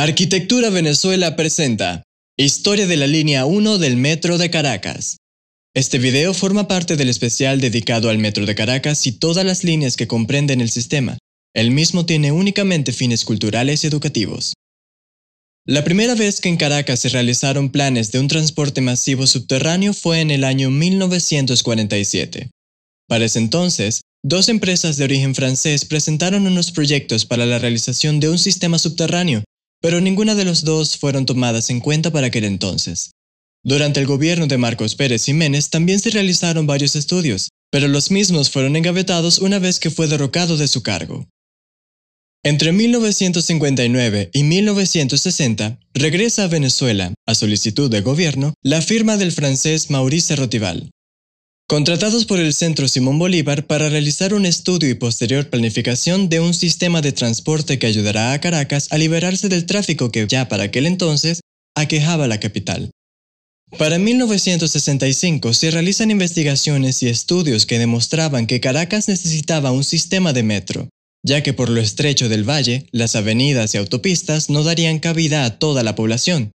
Arquitectura Venezuela presenta Historia de la línea 1 del Metro de Caracas. Este video forma parte del especial dedicado al Metro de Caracas y todas las líneas que comprenden el sistema. El mismo tiene únicamente fines culturales y educativos. La primera vez que en Caracas se realizaron planes de un transporte masivo subterráneo fue en el año 1947. Para ese entonces, dos empresas de origen francés presentaron unos proyectos para la realización de un sistema subterráneo pero ninguna de los dos fueron tomadas en cuenta para aquel entonces. Durante el gobierno de Marcos Pérez Jiménez también se realizaron varios estudios, pero los mismos fueron engavetados una vez que fue derrocado de su cargo. Entre 1959 y 1960, regresa a Venezuela, a solicitud de gobierno, la firma del francés Maurice Rotival, contratados por el Centro Simón Bolívar para realizar un estudio y posterior planificación de un sistema de transporte que ayudará a Caracas a liberarse del tráfico que ya para aquel entonces aquejaba la capital. Para 1965 se realizan investigaciones y estudios que demostraban que Caracas necesitaba un sistema de metro, ya que por lo estrecho del valle, las avenidas y autopistas no darían cabida a toda la población,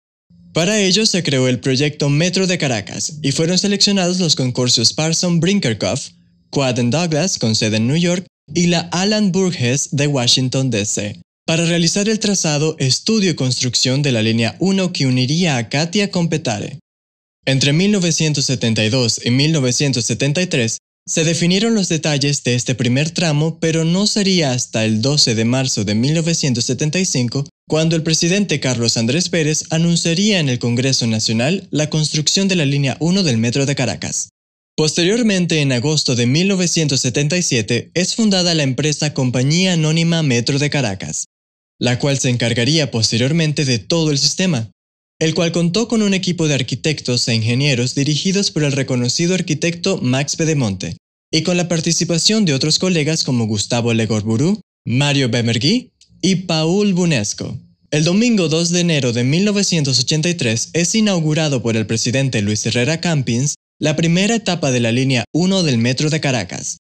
para ello se creó el proyecto Metro de Caracas y fueron seleccionados los concursos Parson Brinkerkoff, Quad Douglas con sede en New York y la Alan Burgess de Washington, D.C. para realizar el trazado, estudio y construcción de la línea 1 que uniría a Katia con Petare. Entre 1972 y 1973 se definieron los detalles de este primer tramo, pero no sería hasta el 12 de marzo de 1975 cuando el presidente Carlos Andrés Pérez anunciaría en el Congreso Nacional la construcción de la línea 1 del Metro de Caracas. Posteriormente, en agosto de 1977, es fundada la empresa Compañía Anónima Metro de Caracas, la cual se encargaría posteriormente de todo el sistema, el cual contó con un equipo de arquitectos e ingenieros dirigidos por el reconocido arquitecto Max Pedemonte, y con la participación de otros colegas como Gustavo Legorburú, Mario Bemergui y Paul Bunesco. El domingo 2 de enero de 1983 es inaugurado por el presidente Luis Herrera Campins la primera etapa de la línea 1 del Metro de Caracas.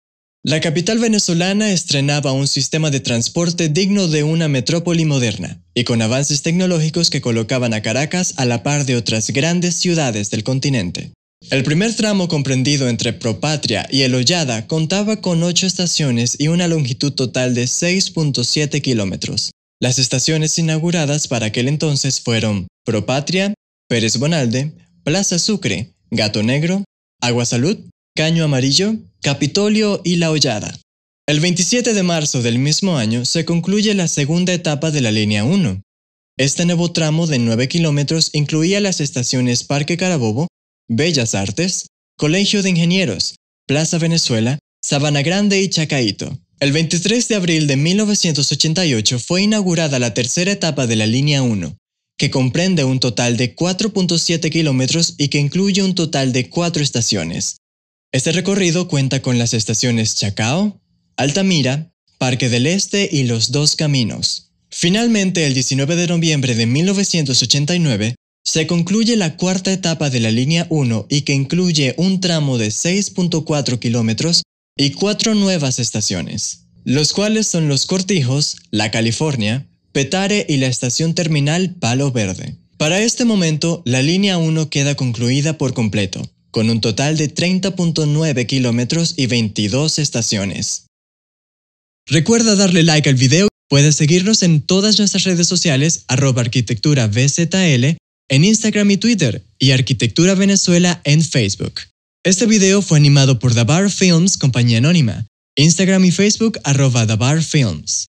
La capital venezolana estrenaba un sistema de transporte digno de una metrópoli moderna y con avances tecnológicos que colocaban a Caracas a la par de otras grandes ciudades del continente. El primer tramo comprendido entre Propatria y El Hollada contaba con ocho estaciones y una longitud total de 6.7 kilómetros. Las estaciones inauguradas para aquel entonces fueron Propatria, Pérez Bonalde, Plaza Sucre, Gato Negro, Agua Salud, Caño Amarillo, Capitolio y La Hollada. El 27 de marzo del mismo año se concluye la segunda etapa de la línea 1. Este nuevo tramo de 9 kilómetros incluía las estaciones Parque Carabobo, Bellas Artes, Colegio de Ingenieros, Plaza Venezuela, Sabana Grande y Chacaito. El 23 de abril de 1988 fue inaugurada la tercera etapa de la Línea 1, que comprende un total de 4.7 kilómetros y que incluye un total de cuatro estaciones. Este recorrido cuenta con las estaciones Chacao, Altamira, Parque del Este y Los Dos Caminos. Finalmente, el 19 de noviembre de 1989, se concluye la cuarta etapa de la línea 1 y que incluye un tramo de 6.4 kilómetros y cuatro nuevas estaciones, los cuales son Los Cortijos, La California, Petare y la estación terminal Palo Verde. Para este momento, la línea 1 queda concluida por completo, con un total de 30.9 kilómetros y 22 estaciones. Recuerda darle like al video, puedes seguirnos en todas nuestras redes sociales, arroba arquitectura en Instagram y Twitter y Arquitectura Venezuela en Facebook. Este video fue animado por Dabar Films, compañía anónima. Instagram y Facebook arroba Dabar Films.